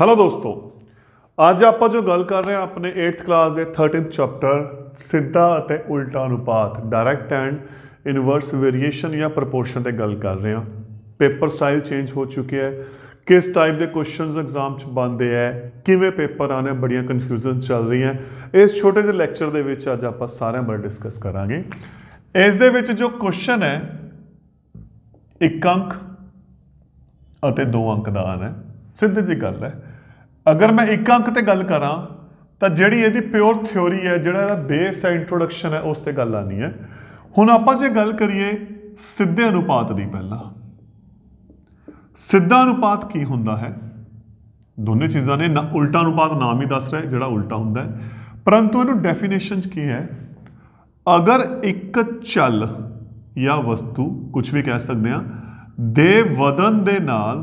hello ਦੋਸਤੋ ਅੱਜ ਆਪਾਂ ਜੋ ਗੱਲ ਕਰ ਰਹੇ ਹਾਂ ਆਪਣੇ 8th ਕਲਾਸ ਦੇ 13th ਚੈਪਟਰ ਸਿੱਧਾ ਅਤੇ ਉਲਟਾ ਅਨੁਪਾਤ ਡਾਇਰੈਕਟ ਐਂਡ ਇਨਵਰਸ ਵੇਰੀਏਸ਼ਨ ਜਾਂ ਪ੍ਰੋਪੋਰਸ਼ਨ ਤੇ ਗੱਲ ਕਰ ਰਹੇ ਹਾਂ ਪੇਪਰ ਸਟਾਈਲ ਚੇਂਜ ਹੋ ਚੁੱਕਿਆ ਹੈ ਕਿਸ ਟਾਈਪ ਦੇ ਕੁਐਸਚਨਸ ਐਗਜ਼ਾਮ 'ਚ ਬੰਦੇ ਆ ਕਿਵੇਂ ਪੇਪਰ ਆਣੇ ਬੜੀਆਂ ਕਨਫਿਊਜ਼ਨ ਚੱਲ ਰਹੀਆਂ ਇਸ ਛੋਟੇ ਜਿਹੇ ਲੈਕਚਰ ਦੇ ਵਿੱਚ ਅੱਜ ਆਪਾਂ ਸਾਰਿਆਂ ਬਾਰੇ ਡਿਸਕਸ ਕਰਾਂਗੇ ਇਸ ਦੇ ਵਿੱਚ ਜੋ ਕੁਐਸਚਨ ਹੈ ਇੱਕ ਅੰਕ ਅਤੇ ਦੋ ਅੰਕ ਦਾ ਆਣਾ ਹੈ ਸਿੱਧੀ ਜੀ ਗੱਲ ਹੈ ਅਗਰ ਮੈਂ ਇੱਕ ਅੰਕ ਤੇ ਗੱਲ ਕਰਾਂ ਤਾਂ ਜਿਹੜੀ ਇਹਦੀ ਪਿਓਰ ਥਿਉਰੀ ਹੈ ਜਿਹੜਾ ਇਹਦਾ ਬੇਸ ਹੈ ਇੰਟਰੋਡਕਸ਼ਨ ਹੈ ਉਸ ਤੇ ਗੱਲ ਆਣੀ ਹੈ ਹੁਣ ਆਪਾਂ ਜੇ ਗੱਲ ਕਰੀਏ ਸਿੱਧੇ ਅਨੁਪਾਤ ਦੀ ਪਹਿਲਾਂ ਸਿੱਧਾ ਅਨੁਪਾਤ ਕੀ ਹੁੰਦਾ ਹੈ ਦੋਨੇ ਚੀਜ਼ਾਂ ਨੇ ਨਾ ਉਲਟਾ ਅਨੁਪਾਤ ਨਾਮ ਹੀ ਦੱਸ ਰਿਹਾ ਜਿਹੜਾ ਉਲਟਾ ਹੁੰਦਾ ਹੈ ਪਰੰਤੂ ਇਹਨੂੰ ਡੈਫੀਨੇਸ਼ਨ ਚ ਕੀ ਹੈ ਅਗਰ ਇੱਕ ਚਲ ਜਾਂ ਵਸਤੂ ਕੁਝ ਵੀ ਕਹਿ ਸਕਦੇ ਆ ਦੇ ਵਧਨ ਦੇ ਨਾਲ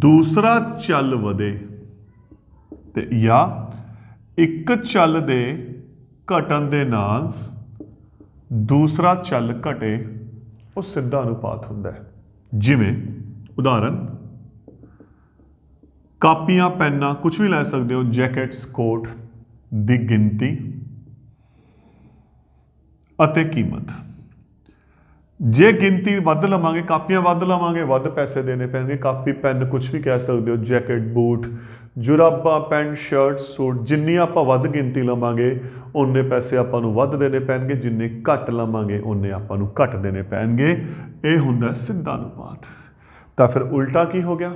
ਦੂਸਰਾ ਚੱਲ ਵਧੇ ਤੇ ਜਾਂ ਇੱਕ ਚੱਲ ਦੇ ਘਟਣ ਦੇ ਨਾਲ ਦੂਸਰਾ ਚੱਲ ਘਟੇ ਉਹ ਸਿੱਧਾ ਅਨੁਪਾਤ ਹੁੰਦਾ ਹੈ ਜਿਵੇਂ ਉਦਾਹਰਨ ਕਾਪੀਆਂ ਪੈਨਾਂ ਕੁਝ ਵੀ ਲੈ ਸਕਦੇ ਹੋ ਜੈਕਟਸ ਕੋਟ ਦੀ ਗਿਣਤੀ ਅਤੇ ਕੀਮਤ ਜੇ ਗਿਣਤੀ ਵੱਧ ਲਵਾਂਗੇ ਕਾਪੀਆਂ ਵੱਧ ਲਵਾਂਗੇ ਵੱਧ ਪੈਸੇ ਦੇਣੇ ਪੈਣਗੇ ਕਾਪੀ ਪੈਨ ਕੁਝ ਵੀ ਕਹਿ ਸਕਦੇ ਹੋ ਜੈਕਟ ਬੂਟ ਜੁਰਾਬਾ ਪੈਂਟ ਸ਼ਰਟ ਸੂਟ ਜਿੰਨੀ ਆਪਾਂ ਵੱਧ ਗਿਣਤੀ ਲਵਾਂਗੇ ਉਹਨੇ ਪੈਸੇ ਆਪਾਂ ਨੂੰ ਵੱਧ ਦੇਣੇ ਪੈਣਗੇ ਜਿੰਨੇ ਘੱਟ ਲਵਾਂਗੇ ਉਹਨੇ ਆਪਾਂ ਨੂੰ ਘੱਟ ਦੇਣੇ ਪੈਣਗੇ ਇਹ ਹੁੰਦਾ ਸਿੱਧਾ ਅਨੁਪਾਤ ਤਾਂ ਫਿਰ ਉਲਟਾ ਕੀ ਹੋ ਗਿਆ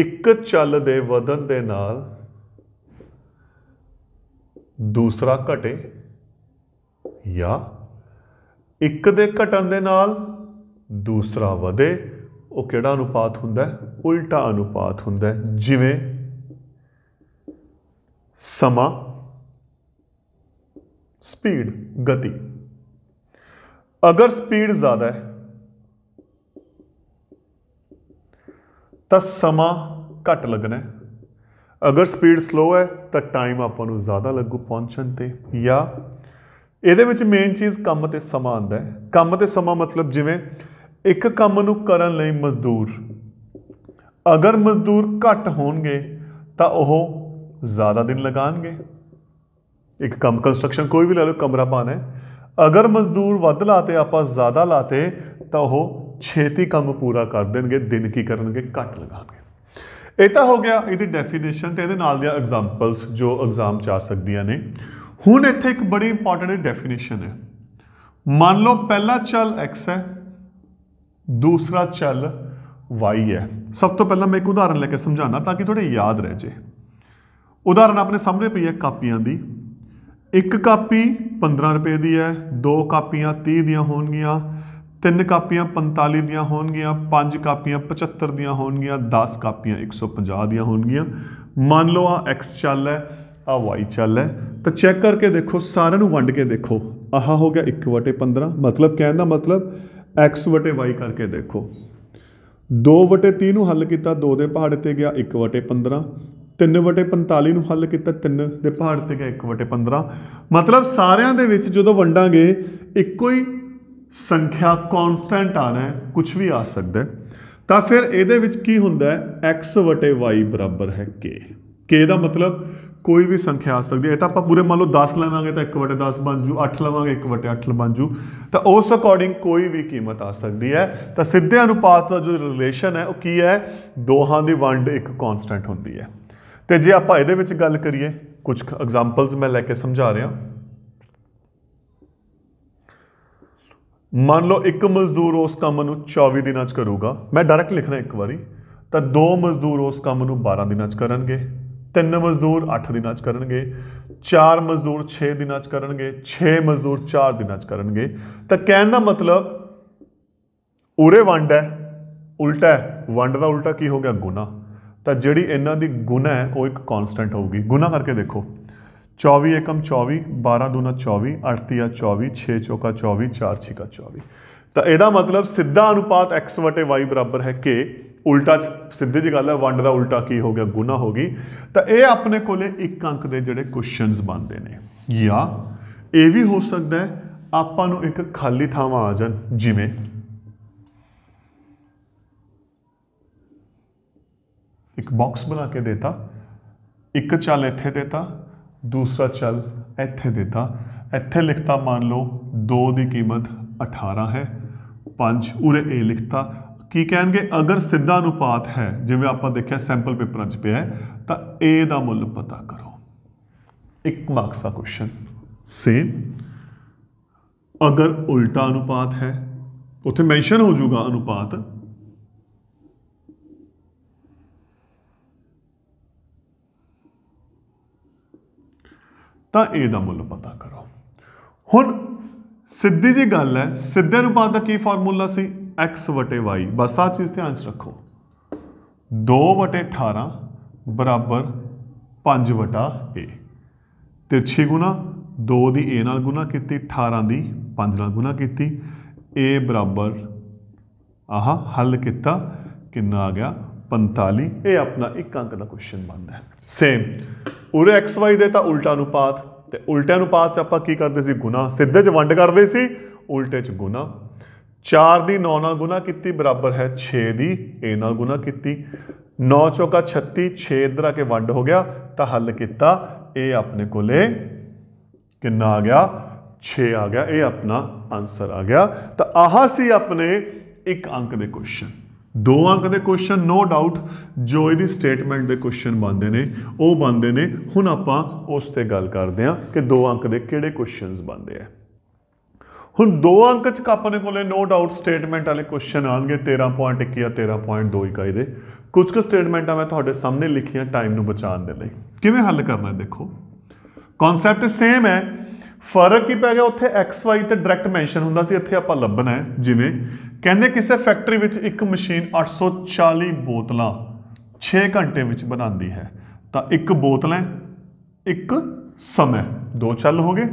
ਇੱਕ ਚੱਲ ਦੇ ਵਧਨ ਦੇ ਨਾਲ ਦੂਸਰਾ ਘਟੇ ਜਾਂ ਇੱਕ ਦੇ ਘਟਣ ਦੇ ਨਾਲ ਦੂਸਰਾ ਵਧੇ ਉਹ ਕਿਹੜਾ ਅਨੁਪਾਤ ਹੁੰਦਾ ਹੈ ਉਲਟਾ ਅਨੁਪਾਤ ਹੁੰਦਾ ਹੈ ਜਿਵੇਂ ਸਮਾਂ ਸਪੀਡ ਗਤੀ ਅਗਰ ਸਪੀਡ ਜ਼ਿਆਦਾ ਹੈ ਤਾਂ ਸਮਾਂ ਘੱਟ ਲੱਗਣਾ ਅਗਰ ਸਪੀਡ ਸਲੋ ਹੈ ਤਾਂ ਟਾਈਮ ਆਪਾਂ ਨੂੰ ਜ਼ਿਆਦਾ ਲੱਗੂ ਪਹੁੰਚਣ ਤੇ ਜਾਂ ਇਹਦੇ ਵਿੱਚ ਮੇਨ ਚੀਜ਼ ਕੰਮ ਤੇ ਸਮਾਂ ਆਂਦਾ ਹੈ ਕੰਮ ਤੇ ਸਮਾਂ ਮਤਲਬ ਜਿਵੇਂ ਇੱਕ ਕੰਮ ਨੂੰ ਕਰਨ ਲਈ ਮਜ਼ਦੂਰ ਅਗਰ ਮਜ਼ਦੂਰ ਘੱਟ ਹੋਣਗੇ ਤਾਂ ਉਹ ਜ਼ਿਆਦਾ ਦਿਨ ਲਗਾਣਗੇ ਇੱਕ ਕੰਮ ਕੰਸਟਰਕਸ਼ਨ ਕੋਈ ਵੀ ਲੈ ਲਓ ਕਮਰਾ ਪਾਣਾ ਹੈ ਅਗਰ ਮਜ਼ਦੂਰ ਵੱਧ ਲਾਤੇ ਆਪਾਂ ਜ਼ਿਆਦਾ ਲਾਤੇ ਤਾਂ ਉਹ ਛੇਤੀ ਕੰਮ ਪੂਰਾ ਕਰ ਦੇਣਗੇ ਦਿਨ ਕੀ ਕਰਨਗੇ ਘੱਟ ਲਗਾਣਗੇ ਇਹ ਤਾਂ ਹੋ ਗਿਆ ਇਹਦੀ ਡੈਫੀਨੇਸ਼ਨ ਤੇ ਇਹਦੇ ਨਾਲ ਦੀਆਂ ਐਗਜ਼ਾਮਪਲਸ ਜੋ ਐਗਜ਼ਾਮ ਚ ਆ ਸਕਦੀਆਂ ਨੇ ਹੁਣ ਇੱਥੇ ਇੱਕ ਬੜੀ ਇੰਪੋਰਟੈਂਟ ਡੈਫੀਨੇਸ਼ਨ ਹੈ ਮੰਨ ਲਓ ਪਹਿਲਾ ਚਲ x ਹੈ ਦੂਸਰਾ ਚਲ y ਹੈ ਸਭ ਤੋਂ ਪਹਿਲਾਂ ਮੈਂ ਇੱਕ ਉਦਾਹਰਨ ਲੈ ਕੇ ਸਮਝਾਣਾ ਤਾਂ ਕਿ ਤੁਹਾਡੇ ਯਾਦ ਰਹਿ ਜੇ ਉਦਾਹਰਨ ਆਪਣੇ ਸਾਹਮਣੇ ਪਈ ਹੈ ਕਾਪੀਆਂ ਦੀ ਇੱਕ ਕਾਪੀ 15 ਰੁਪਏ ਦੀ ਹੈ ਦੋ ਕਾਪੀਆਂ 30 ਦੀਆਂ ਹੋਣਗੀਆਂ ਤਿੰਨ ਕਾਪੀਆਂ 45 ਦੀਆਂ ਹੋਣਗੀਆਂ ਪੰਜ ਕਾਪੀਆਂ 75 ਦੀਆਂ ਹੋਣਗੀਆਂ 10 ਕਾਪੀਆਂ 150 ਦੀਆਂ ਹੋਣਗੀਆਂ ਮੰਨ ਲਓ ਆ x ਚੱਲ ਹੈ ਆ ਵਾਈ ਚੱਲ ਹੈ ਤਾਂ ਚੈੱਕ ਕਰਕੇ ਦੇਖੋ ਸਾਰਿਆਂ ਨੂੰ ਵੰਡ ਕੇ ਦੇਖੋ ਆਹ ਹੋ ਗਿਆ 1/15 ਮਤਲਬ ਕਹਿਣ ਦਾ ਮਤਲਬ x y ਕਰਕੇ ਦੇਖੋ 2/3 ਨੂੰ ਹੱਲ ਕੀਤਾ 2 ਦੇ ਪਹਾੜ ਤੇ ਗਿਆ 1/15 3/45 ਨੂੰ ਹੱਲ ਕੀਤਾ 3 ਦੇ ਪਹਾੜ ਤੇ ਗਿਆ 1/15 ਮਤਲਬ ਸਾਰਿਆਂ ਦੇ ਵਿੱਚ ਜਦੋਂ ਵੰਡਾਂਗੇ ਇੱਕੋ ਹੀ ਸੰਖਿਆ ਕਨਸਟੈਂਟ ਆਣਾ ਹੈ ਕੁਝ ਵੀ ਆ ਸਕਦਾ ਤਾਂ ਫਿਰ ਇਹਦੇ ਵਿੱਚ ਕੀ ਹੁੰਦਾ ਹੈ x y ਬਰਾਬਰ ਹੈ k k ਦਾ ਮਤਲਬ ਕੋਈ ਵੀ ਸੰਖਿਆ ਆ ਸਕਦੀ ਹੈ ਤਾਂ ਆਪਾਂ ਪੂਰੇ ਮੰਨ ਲਓ 10 ਲਵਾਂਗੇ ਤਾਂ 1/10 ਬਣ ਜੂ 8 ਲਵਾਂਗੇ 1/8 ਬਣ ਜੂ ਤਾਂ ਉਸ ਅਕੋਰਡਿੰਗ ਕੋਈ ਵੀ ਕੀਮਤ ਆ ਸਕਦੀ ਹੈ ਤਾਂ ਸਿੱਧੇ ਅਨੁਪਾਤ ਦਾ ਜੋ ਰਿਲੇਸ਼ਨ ਹੈ ਉਹ ਕੀ ਹੈ ਦੋਹਾਂ ਦੀ ਵੰਡ ਇੱਕ ਕਨਸਟੈਂਟ ਹੁੰਦੀ ਹੈ ਤੇ ਜੇ ਆਪਾਂ ਇਹਦੇ ਵਿੱਚ ਗੱਲ ਕਰੀਏ ਕੁਝ ਐਗਜ਼ਾਮਪਲਸ ਮੈਂ ਲੈ ਕੇ ਸਮਝਾ ਰਿਹਾ ਮੰਨ ਲਓ ਇੱਕ ਮਜ਼ਦੂਰ ਉਸ ਕੰਮ ਨੂੰ 24 ਦਿਨਾਂ 'ਚ ਕਰੂਗਾ ਮੈਂ ਡਾਇਰੈਕਟ ਲਿਖਣਾ ਇੱਕ ਵਾਰੀ ਤਾਂ ਦੋ ਮਜ਼ਦੂਰ ਉਸ ਕੰਮ ਨੂੰ 12 ਦਿਨਾਂ 'ਚ ਕਰਨਗੇ ਤਿੰਨ ਮਜ਼ਦੂਰ 8 ਦਿਨਾਂ 'ਚ ਕਰਨਗੇ ਚਾਰ ਮਜ਼ਦੂਰ 6 ਦਿਨਾਂ 'ਚ ਕਰਨਗੇ 6 ਮਜ਼ਦੂਰ 4 ਦਿਨਾਂ 'ਚ ਕਰਨਗੇ ਤਾਂ ਕਹਿਣ ਦਾ ਮਤਲਬ ਉਰੇ ਵੰਡ ਹੈ ਉਲਟਾ ਹੈ ਵੰਡ ਦਾ ਉਲਟਾ ਕੀ ਹੋ ਗਿਆ ਗੁਨਾ ਤਾਂ ਜਿਹੜੀ ਇਹਨਾਂ ਦੀ ਗੁਨਾ ਹੈ ਉਹ ਇੱਕ ਕਨਸਟੈਂਟ ਹੋਊਗੀ ਗੁਨਾ ਕਰਕੇ ਦੇਖੋ 24 एकम 24 12 2 24 38 24 6 4 24 4 6 24 ਤਾਂ ਇਹਦਾ ਮਤਲਬ ਸਿੱਧਾ ਅਨੁਪਾਤ x y ਬਰਾਬਰ ਹੈ k ਉਲਟਾ ਸਿੱਧੀ ਜੀ ਗੱਲ ਹੈ ਵੰਡ ਦਾ ਉਲਟਾ ਕੀ ਹੋ ਗਿਆ ਗੁਨਾ ਹੋ ਗਈ ਤਾਂ ਇਹ ਆਪਣੇ ਕੋਲੇ ਇੱਕ ਅੰਕ ਦੇ ਜਿਹੜੇ ਕੁਐਸਚਨਸ ਬਣਦੇ ਨੇ ਜਾਂ ਇਹ ਵੀ ਹੋ ਸਕਦਾ ਹੈ ਆਪਾਂ ਨੂੰ ਇੱਕ ਖਾਲੀ ਥਾਵਾਂ ਆ ਜਾਣ ਜਿਵੇਂ ਇੱਕ ਬਾਕਸ ਬਣਾ ਕੇ ਦੇਤਾ ਇੱਕ ਚਲ ਇੱਥੇ ਦੇਤਾ ਦੂਸਰਾ ਚਲ ਇੱਥੇ ਦੇਤਾ ਇੱਥੇ ਲਿਖਤਾ ਮੰਨ ਲਓ 2 ਦੀ ਕੀਮਤ 18 ਹੈ 5 ਉਰੇ ਇਹ ਲਿਖਤਾ ਕੀ ਕਹਿਣਗੇ ਅਗਰ ਸਿੱਧਾ ਅਨੁਪਾਤ ਹੈ ਜਿਵੇਂ ਆਪਾਂ ਦੇਖਿਆ ਸੈਂਪਲ ਪੇਪਰਾਂ 'ਚ ਪਿਆ ਤਾਂ A ਦਾ ਮੁੱਲ ਪਤਾ ਕਰੋ ਇੱਕ ਮਾਰਕਸ ਦਾ ਕੁਐਸਚਨ ਸੇਮ ਅਗਰ ਉਲਟਾ ਅਨੁਪਾਤ ਹੈ ਉੱਥੇ ਮੈਂਸ਼ਨ ਹੋ ਜਾਊਗਾ ਅਨੁਪਾਤ ਤਾਂ A ਦਾ ਮੁੱਲ ਪਤਾ ਕਰੋ ਹੁਣ ਸਿੱਧੀ ਜੀ ਗੱਲ ਹੈ ਸਿੱਧੇ ਅਨੁਪਾਤ ਦਾ ਕੀ ਫਾਰਮੂਲਾ ਸੀ x ਵਟੇ y ਬਸ ਆ ਚੀਜ਼ ਧਿਆਨ ਚ ਰੱਖੋ 2 ਵਟੇ 18 ਬਰਾਬਰ 5 ਵਟਾ a ਤਿਰਛੀ ਗੁਣਾ 2 ਦੀ a ਨਾਲ ਗੁਣਾ ਕੀਤੀ 18 ਦੀ 5 ਨਾਲ ਗੁਣਾ ਕੀਤੀ a ਬਰਾਬਰ ਆਹ ਹੱਲ ਕੀਤਾ ਕਿੰਨਾ ਆ ਗਿਆ 45 ਇਹ ਆਪਣਾ ਇੱਕ ਅੰਕ ਦਾ ਕੁਐਸਚਨ ਬਣਦਾ ਹੈ ਸੇਮ ਉਰੇ x y ਦੇ ਤਾਂ ਉਲਟਾ ਅਨੁਪਾਤ ਤੇ ਉਲਟੇ ਅਨੁਪਾਤ ਚ ਆਪਾਂ ਕੀ ਕਰਦੇ ਸੀ ਗੁਣਾ ਸਿੱਧੇ ਚ ਵੰਡ ਕਰਦੇ ਸੀ ਉਲਟੇ ਚ ਗੁਣਾ 4 ਦੀ 9 ਨਾਲ ਗੁਣਾ ਕੀਤੀ ਬਰਾਬਰ ਹੈ 6 ਦੀ a ਨਾਲ ਗੁਣਾ ਕੀਤੀ 9 ਚੌਕਾ 36 6 ਇਧਰ ਆ ਕੇ ਵੰਡ ਹੋ ਗਿਆ ਤਾਂ ਹੱਲ ਕੀਤਾ a ਆਪਣੇ ਕੋਲੇ ਕਿੰਨਾ ਆ ਗਿਆ 6 ਆ ਗਿਆ ਇਹ ਆਪਣਾ ਆਨਸਰ ਆ ਗਿਆ ਤਾਂ ਆਹ ਸੀ ਆਪਣੇ ਇੱਕ ਅੰਕ ਦੇ ਕੁਐਸਚਨ ਦੋ ਅੰਕ ਦੇ ਕੁਐਸਚਨ ਨੋ ਡਾਊਟ ਜੋ ਇਹਦੀ ਸਟੇਟਮੈਂਟ ਦੇ ਕੁਐਸਚਨ ਬਣਦੇ ਨੇ ਉਹ ਬਣਦੇ ਨੇ ਹੁਣ ਆਪਾਂ ਉਸ ਤੇ ਗੱਲ ਕਰਦੇ ਆ ਕਿ ਦੋ ਅੰਕ ਦੇ ਕਿਹੜੇ ਕੁਐਸਚਨਸ ਬਣਦੇ ਆ ਹੁਣ ਦੋ ਅੰਕ ਚ ਆਪਣੇ ਕੋਲੇ ਨੋ ਡਾਊਟ ਸਟੇਟਮੈਂਟ ਵਾਲੇ ਕੁਐਸਚਨ ਆਣਗੇ 13.1 ਜਾਂ 13.2 ਇਕਾਈ ਦੇ ਕੁਝ ਕੁ ਸਟੇਟਮੈਂਟਾਂ ਮੈਂ ਤੁਹਾਡੇ ਸਾਹਮਣੇ ਲਿਖੀਆਂ ਟਾਈਮ ਨੂੰ ਬਚਾਉਣ ਦੇ ਲਈ ਕਿਵੇਂ ਹੱਲ ਕਰਨਾ ਦੇਖੋ ਕਨਸੈਪਟ ਸੇਮ ਹੈ ਫਰਕ ਕੀ ਪੈ ਗਿਆ ਉੱਥੇ xy ਤੇ ਡਾਇਰੈਕਟ ਮੈਂਸ਼ਨ ਹੁੰਦਾ ਸੀ ਇੱਥੇ ਆਪਾਂ ਲੱਭਣਾ ਹੈ ਜਿਵੇਂ ਕਹਿੰਦੇ ਕਿਸੇ ਫੈਕਟਰੀ ਵਿੱਚ ਇੱਕ ਮਸ਼ੀਨ 840 ਬੋਤਲਾਂ 6 ਘੰਟੇ ਵਿੱਚ ਬਣਾਉਂਦੀ ਹੈ ਤਾਂ ਇੱਕ ਬੋਤਲ ਹੈ ਇੱਕ ਸਮਾਂ ਦੋ ਚੱਲ ਹੋਗੇ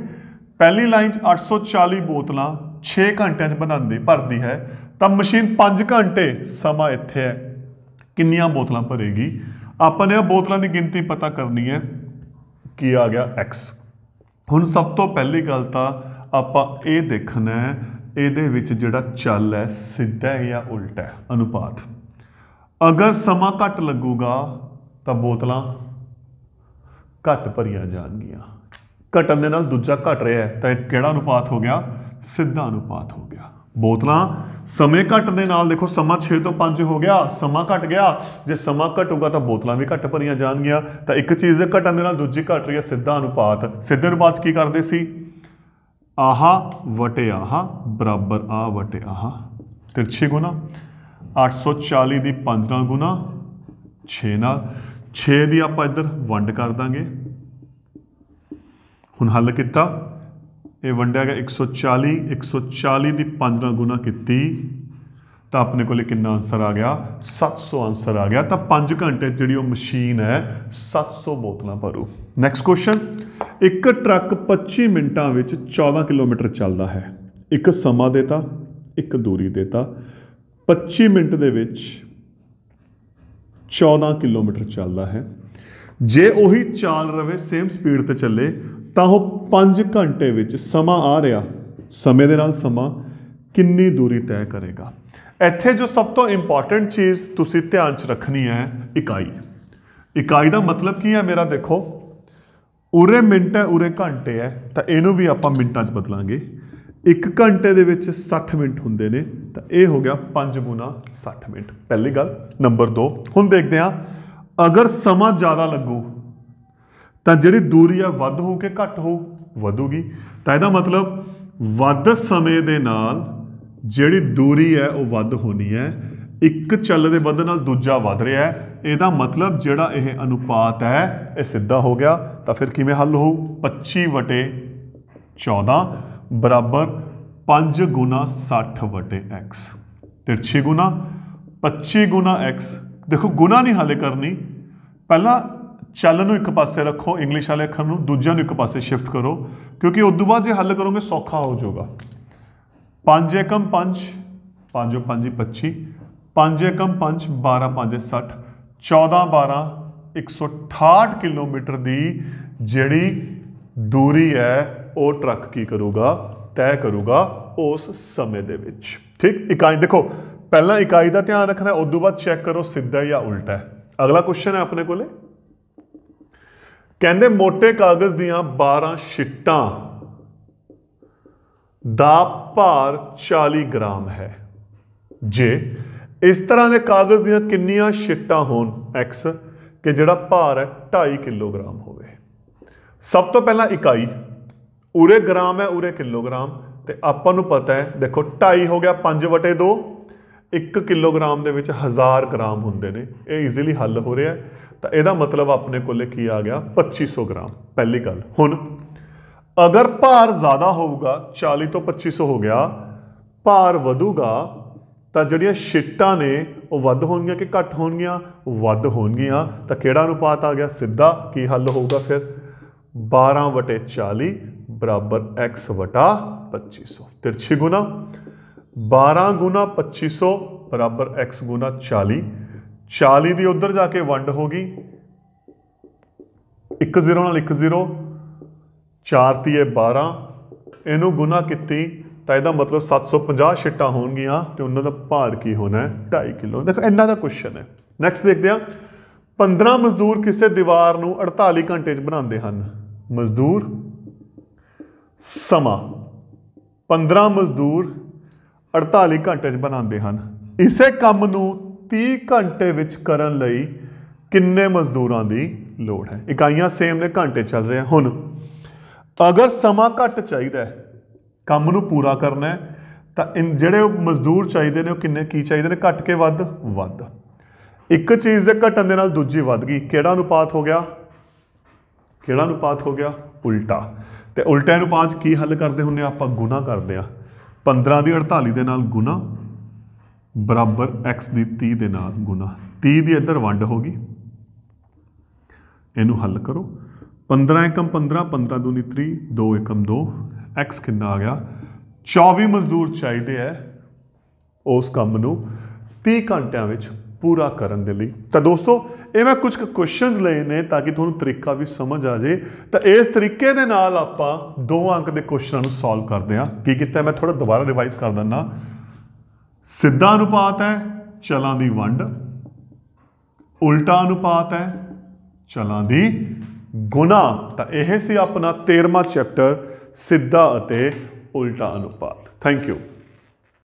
ਪਹਿਲੀ ਲਾਈਨ 'ਚ 840 ਬੋਤਲਾਂ 6 ਘੰਟਿਆਂ 'ਚ ਬਣਾਉਂਦੀ ਭਰਦੀ ਹੈ ਤਾਂ ਮਸ਼ੀਨ 5 ਘੰਟੇ ਸਮਾਂ ਇੱਥੇ ਹੈ ਕਿੰਨੀਆਂ ਬੋਤਲਾਂ ਭਰੇਗੀ ਆਪਾਂ ਨੇ ਬੋਤਲਾਂ ਦੀ ਗਿਣਤੀ ਪਤਾ ਕਰਨੀ ਹੈ ਕੀ ਆ ਗਿਆ x ਹੁਣ ਸਭ ਤੋਂ ਪਹਿਲੀ ਗੱਲ ਤਾਂ ਆਪਾਂ ਇਹ ਦੇਖਣਾ ਹੈ ਇਹਦੇ ਵਿੱਚ ਜਿਹੜਾ ਚੱਲ ਹੈ ਸਿੱਧਾ ਹੈ ਜਾਂ ਉਲਟਾ ਹੈ ਅਨੁਪਾਤ ਅਗਰ ਸਮਾਂ ਘੱਟ ਲੱਗੂਗਾ ਤਾਂ ਬੋਤਲਾਂ ਘੱਟ ਭਰੀਆਂ ਜਾਣਗੀਆਂ ਘਟਣ ਦੇ ਨਾਲ ਦੂਜਾ ਘਟ ਰਿਹਾ ਹੈ ਤਾਂ ਇਹ ਕਿਹੜਾ ਅਨੁਪਾਤ ਹੋ ਗਿਆ ਸਿੱਧਾ ਅਨੁਪਾਤ ਹੋ ਗਿਆ ਬੋਤਲਾਂ ਸਮੇਂ ਘਟ ਦੇ ਨਾਲ ਦੇਖੋ ਸਮਾਂ 6 ਤੋਂ 5 ਹੋ ਗਿਆ ਸਮਾਂ ਘਟ ਗਿਆ ਜੇ ਸਮਾਂ ਘਟੂਗਾ ਤਾਂ ਬੋਤਲਾਂ ਵੀ ਘਟ ਭਰੀਆਂ ਜਾਣਗੀਆਂ ਤਾਂ ਇੱਕ ਚੀਜ਼ ਦੇ ਘਟਣ ਦੇ ਨਾਲ ਦੂਜੀ ਘਟ ਰਹੀ ਹੈ ਸਿੱਧਾ ਅਨੁਪਾਤ ਸਿੱਧੇ ਅਨੁਪਾਤ ਕੀ ਕਰਦੇ ਸੀ ਆਹਾ ਵਟੇ ਆਹਾ ਬਰਾਬਰ ਆ ਵਟੇ ਆਹਾ ਤਿਰਛੇ ਗੁਣਾ 840 ਦੀ 5 ਨਾਲ ਗੁਣਾ 6 ਨਾਲ 6 ਦੀ ਆਪਾਂ ਇੱਧਰ ਵੰਡ ਕਰ ਦਾਂਗੇ ਹੁਣ ਹੱਲ ਕੀਤਾ ਇਹ ਵੰਡਿਆ ਗਿਆ 140 140 ਦੀ 5 ਨਾਲ ਗੁਣਾ ਕੀਤੀ ਤਾਂ ਆਪਣੇ ਕੋਲੇ ਕਿੰਨਾ ਆਨਸਰ ਆ ਗਿਆ 700 ਆਨਸਰ ਆ ਗਿਆ ਤਾਂ 5 ਘੰਟੇ ਜਿਹੜੀ ਉਹ ਮਸ਼ੀਨ ਹੈ 700 ਬੋਤਲਾਂ ਭਰੂ ਨੈਕਸਟ ਕੁਐਸਚਨ ਇੱਕ ਟਰੱਕ 25 ਮਿੰਟਾਂ ਵਿੱਚ 14 ਕਿਲੋਮੀਟਰ ਚੱਲਦਾ ਹੈ ਇੱਕ ਸਮਾਂ ਦੇਤਾ ਇੱਕ ਦੂਰੀ ਦੇਤਾ 25 ਮਿੰਟ ਦੇ ਵਿੱਚ 14 ਕਿਲੋਮੀਟਰ ਚੱਲਦਾ ਹੈ ਜੇ ਉਹੀ ਚਾਲ ਰਵੇ ਸੇਮ ਸਪੀਡ ਤੇ ਚੱਲੇ ਤਾਂ ਉਹ 5 ਘੰਟੇ ਵਿੱਚ ਸਮਾਂ ਆ ਰਿਹਾ ਸਮੇਂ ਦੇ ਨਾਲ ਸਮਾਂ ਕਿੰਨੀ ਦੂਰੀ ਤੈਅ ਕਰੇਗਾ ਇੱਥੇ ਜੋ ਸਭ ਤੋਂ ਇੰਪੋਰਟੈਂਟ ਚੀਜ਼ ਤੁਸੀਂ ਧਿਆਨ 'ਚ ਰੱਖਣੀ ਹੈ ਇਕਾਈ ਇਕਾਈ ਦਾ ਮਤਲਬ ਕੀ ਹੈ ਮੇਰਾ ਦੇਖੋ ਉਰੇ ਮਿੰਟ ਹੈ ਉਰੇ ਘੰਟੇ ਹੈ ਤਾਂ ਇਹਨੂੰ ਵੀ ਆਪਾਂ ਮਿੰਟਾਂ 'ਚ ਬਦਲਾਂਗੇ 1 ਘੰਟੇ ਦੇ ਵਿੱਚ 60 ਮਿੰਟ ਹੁੰਦੇ ਨੇ ਤਾਂ ਇਹ ਹੋ ਗਿਆ 5 ਗੁਣਾ 60 ਮਿੰਟ ਪਹਿਲੀ ਗੱਲ ਨੰਬਰ 2 ਹੁਣ ਦੇਖਦੇ ਹਾਂ ਅਗਰ ਸਮਾਂ ਜ਼ਿਆਦਾ ਲੱਗੂ ਤਾਂ ਜਿਹੜੀ ਦੂਰੀ ਆ ਵੱਧ ਹੋ ਕੇ ਘੱਟ ਹੋ ਵਧੂਗੀ ਤਾਂ ਇਹਦਾ ਮਤਲਬ ਵੱਧ ਸਮੇਂ ਦੇ ਨਾਲ ਜਿਹੜੀ ਦੂਰੀ ਹੈ ਉਹ ਵੱਧ ਹੋਣੀ ਹੈ ਇੱਕ ਚੱਲ ਦੇ ਵੱਧ ਨਾਲ ਦੂਜਾ ਵੱਧ ਰਿਹਾ ਹੈ ਇਹਦਾ ਮਤਲਬ ਜਿਹੜਾ ਇਹ ਅਨੁਪਾਤ ਹੈ ਇਹ ਸਿੱਧਾ ਹੋ ਗਿਆ ਤਾਂ ਫਿਰ ਕਿਵੇਂ ਹੱਲ ਹੋਊ 25 ਵਟੇ 14 ਬਰਾਬਰ 5 ਗੁਣਾ 60 ਵਟੇ x ਤਿਰਛੀ ਗੁਣਾ 25 ਗੁਣਾ x ਦੇਖੋ ਗੁਣਾ ਨਹੀਂ ਹਾਲੇ ਕਰਨੀ ਪਹਿਲਾਂ ਚੱਲ ਨੂੰ ਇੱਕ ਪਾਸੇ ਰੱਖੋ ਇੰਗਲਿਸ਼ ਵਾਲੇ ਅੱਖਰ ਨੂੰ ਦੂਜਿਆਂ ਨੂੰ ਇੱਕ ਪਾਸੇ ਸ਼ਿਫਟ ਕਰੋ ਕਿਉਂਕਿ ਉਸ ਤੋਂ ਬਾਅਦ ਜੇ ਹੱਲ ਕਰੋਗੇ ਸੌਖਾ ਹੋ ਜਾਊਗਾ 5 ਏਕਮ 5 5 5 25 5 ਏਕਮ 5 12 5 60 14 12 168 ਕਿਲੋਮੀਟਰ ਦੀ ਜਿਹੜੀ ਦੂਰੀ ਹੈ ਉਹ ਟਰੱਕ ਕੀ ਕਰੂਗਾ ਤੈਅ ਕਰੂਗਾ ਉਸ ਸਮੇਂ ਦੇ ਵਿੱਚ ਠੀਕ ਇਕਾਈ ਦੇਖੋ ਪਹਿਲਾਂ ਇਕਾਈ ਦਾ ਧਿਆਨ ਰੱਖਣਾ ਉਸ ਤੋਂ ਬਾਅਦ ਚੈੱਕ ਕਰੋ ਸਿੱਧਾ ਜਾਂ ਉਲਟਾ ਹੈ ਅਗਲਾ ਕੁਐਸਚਨ ਹੈ ਆਪਣੇ ਕੋਲੇ ਕਹਿੰਦੇ ਮੋٹے ਕਾਗਜ਼ ਦੀਆਂ 12 ਸ਼ਿੱਟਾਂ ਦਾ ਭਾਰ 40 ਗ੍ਰਾਮ ਹੈ ਜੇ ਇਸ ਤਰ੍ਹਾਂ ਦੇ ਕਾਗਜ਼ ਦੀਆਂ ਕਿੰਨੀਆਂ ਸ਼ਿੱਟਾਂ ਹੋਣ x ਕਿ ਜਿਹੜਾ ਭਾਰ ਹੈ 2.5 ਕਿਲੋਗ੍ਰਾਮ ਹੋਵੇ ਸਭ ਤੋਂ ਪਹਿਲਾਂ ਇਕਾਈ ਉਰੇ ਗ੍ਰਾਮ ਹੈ ਉਰੇ ਕਿਲੋਗ੍ਰਾਮ ਤੇ ਆਪਾਂ ਨੂੰ ਪਤਾ ਹੈ ਦੇਖੋ 2.5 ਹੋ ਗਿਆ 5 2 1 ਕਿਲੋਗ੍ਰਾਮ ਦੇ ਵਿੱਚ 1000 ਗ੍ਰਾਮ ਹੁੰਦੇ ਨੇ ਇਹ ਈਜ਼ੀਲੀ ਹੱਲ ਹੋ ਰਿਹਾ ਹੈ ਤਾਂ ਇਹਦਾ ਮਤਲਬ ਆਪਣੇ ਕੋਲੇ ਕੀ ਆ ਗਿਆ 2500 ਗ੍ਰਾਮ ਪਹਿਲੀ ਗੱਲ ਹੁਣ ਅਗਰ ਭਾਰ ਜ਼ਿਆਦਾ ਹੋਊਗਾ 40 ਤੋਂ 2500 ਹੋ ਗਿਆ ਭਾਰ ਵਧੂਗਾ ਤਾਂ ਜਿਹੜੀਆਂ ਸ਼ਿੱਟਾਂ ਨੇ ਉਹ ਵੱਧ ਹੋਣਗੀਆਂ ਕਿ ਘੱਟ ਹੋਣਗੀਆਂ ਵੱਧ ਹੋਣਗੀਆਂ ਤਾਂ ਕਿਹੜਾ ਅਨੁਪਾਤ ਆ ਗਿਆ ਸਿੱਧਾ ਕੀ ਹੱਲ ਹੋਊਗਾ ਫਿਰ 12 ਵਟੇ 40 ਬਰਾਬਰ x ਵਟਾ 2500 ਤਿਰਛੀ ਗੁਣਾ 12 ਗੁਣਾ 2500 ਬਰਾਬਰ x ਗੁਣਾ 40 40 ਦੀ ਉਧਰ ਜਾ ਕੇ ਵੰਡ ਹੋ ਗਈ 10 ਨਾਲ 10 4 ਤੀਏ 12 ਇਹਨੂੰ ਗੁਣਾ ਕੀਤੀ ਤਾਂ ਇਹਦਾ ਮਤਲਬ 750 ਛਿੱਟਾਂ ਹੋਣਗੀਆਂ ਤੇ ਉਹਨਾਂ ਦਾ ਭਾਰ ਕੀ ਹੋਣਾ ਹੈ 2.5 ਕਿਲੋ ਦੇਖੋ ਇੰਨਾ ਦਾ ਕੁਐਸਚਨ ਹੈ ਨੈਕਸਟ ਦੇਖਦੇ ਆ 15 ਮਜ਼ਦੂਰ ਕਿਸੇ ਦੀਵਾਰ ਨੂੰ 48 ਘੰਟੇ 'ਚ ਬਣਾਉਂਦੇ ਹਨ ਮਜ਼ਦੂਰ ਸਮਾਂ 15 ਮਜ਼ਦੂਰ 48 ਘੰਟੇ 'ਚ ਬਣਾਉਂਦੇ ਹਨ ਇਸੇ ਕੰਮ ਨੂੰ 30 ਘੰਟੇ ਵਿੱਚ ਕਰਨ ਲਈ ਕਿੰਨੇ ਮਜ਼ਦੂਰਾਂ ਦੀ ਲੋੜ ਹੈ ਇਕਾਈਆਂ ਸੇਮ ਨੇ ਘੰਟੇ ਚੱਲ ਰਹੇ ਹੁਣ ਅਗਰ ਸਮਾਂ ਘੱਟ ਚਾਹੀਦਾ ਹੈ ਕੰਮ ਨੂੰ ਪੂਰਾ ਕਰਨਾ ਹੈ ਤਾਂ ਜਿਹੜੇ ਮਜ਼ਦੂਰ ਚਾਹੀਦੇ ਨੇ ਉਹ ਕਿੰਨੇ ਕੀ ਚਾਹੀਦੇ ਨੇ ਘੱਟ ਕੇ ਵੱਧ ਵੱਧ ਇੱਕ ਚੀਜ਼ ਦੇ ਘਟਣ ਦੇ ਨਾਲ ਦੂਜੀ ਵੱਧ ਗਈ ਕਿਹੜਾ ਅਨੁਪਾਤ ਹੋ ਗਿਆ ਕਿਹੜਾ ਅਨੁਪਾਤ ਹੋ ਗਿਆ ਉਲਟਾ ਤੇ ਉਲਟੇ ਅਨੁਪਾਤ ਕੀ ਹੱਲ ਕਰਦੇ ਹੁੰਨੇ ਆਪਾਂ ਗੁਣਾ ਕਰਦੇ ਆ 15 ਦੀ 48 ਦੇ ਨਾਲ ਗੁਣਾ ਬਰਾਬਰ x ਦੀ 30 ਦੇ ਨਾਲ ਗੁਣਾ 30 ਦੀ ਇੱਧਰ ਵੰਡ ਹੋ ਗਈ ਇਹਨੂੰ ਹੱਲ ਕਰੋ 15 1 15 15 2 3 2 1 2 x ਕਿੰਨਾ ਆ ਗਿਆ 24 ਮਜ਼ਦੂਰ ਚਾਹੀਦੇ ਐ ਉਸ ਕੰਮ ਨੂੰ 30 ਘੰਟਿਆਂ ਵਿੱਚ ਪੂਰਾ ਕਰਨ ਦੇ ਲਈ ਤਾਂ ਦੋਸਤੋ ਇਹ ਮੈਂ ਕੁਝ ਕੁਐਸਚਨਸ ਲਏ ਨੇ ਤਾਂ ਕਿ ਤੁਹਾਨੂੰ ਤਰੀਕਾ ਵੀ ਸਮਝ ਆ ਜਾਏ ਤਾਂ ਇਸ ਤਰੀਕੇ ਦੇ ਨਾਲ ਆਪਾਂ ਦੋ ਅੰਕ ਦੇ ਕੁਐਸਚਨਾਂ ਨੂੰ ਸੋਲਵ ਕਰਦੇ ਆ ਕੀ ਕੀਤਾ ਮੈਂ ਥੋੜਾ ਦੁਬਾਰਾ ਰਿਵਾਈਜ਼ ਕਰ ਦਿੰਨਾ ਸਿੱਧਾ ਅਨੁਪਾਤ ਹੈ ਚਲਾਂ ਦੀ ਵੰਡ ਉਲਟਾ ਅਨੁਪਾਤ ਹੈ ਚਲਾਂ ਦੀ ਗੁਣਾ ਤਾਂ ਇਹ ਸੀ ਆਪਣਾ 13ਵਾਂ ਚੈਪਟਰ ਸਿੱਧਾ ਅਤੇ ਉਲਟਾ ਅਨੁਪਾਤ ਥੈਂਕ ਯੂ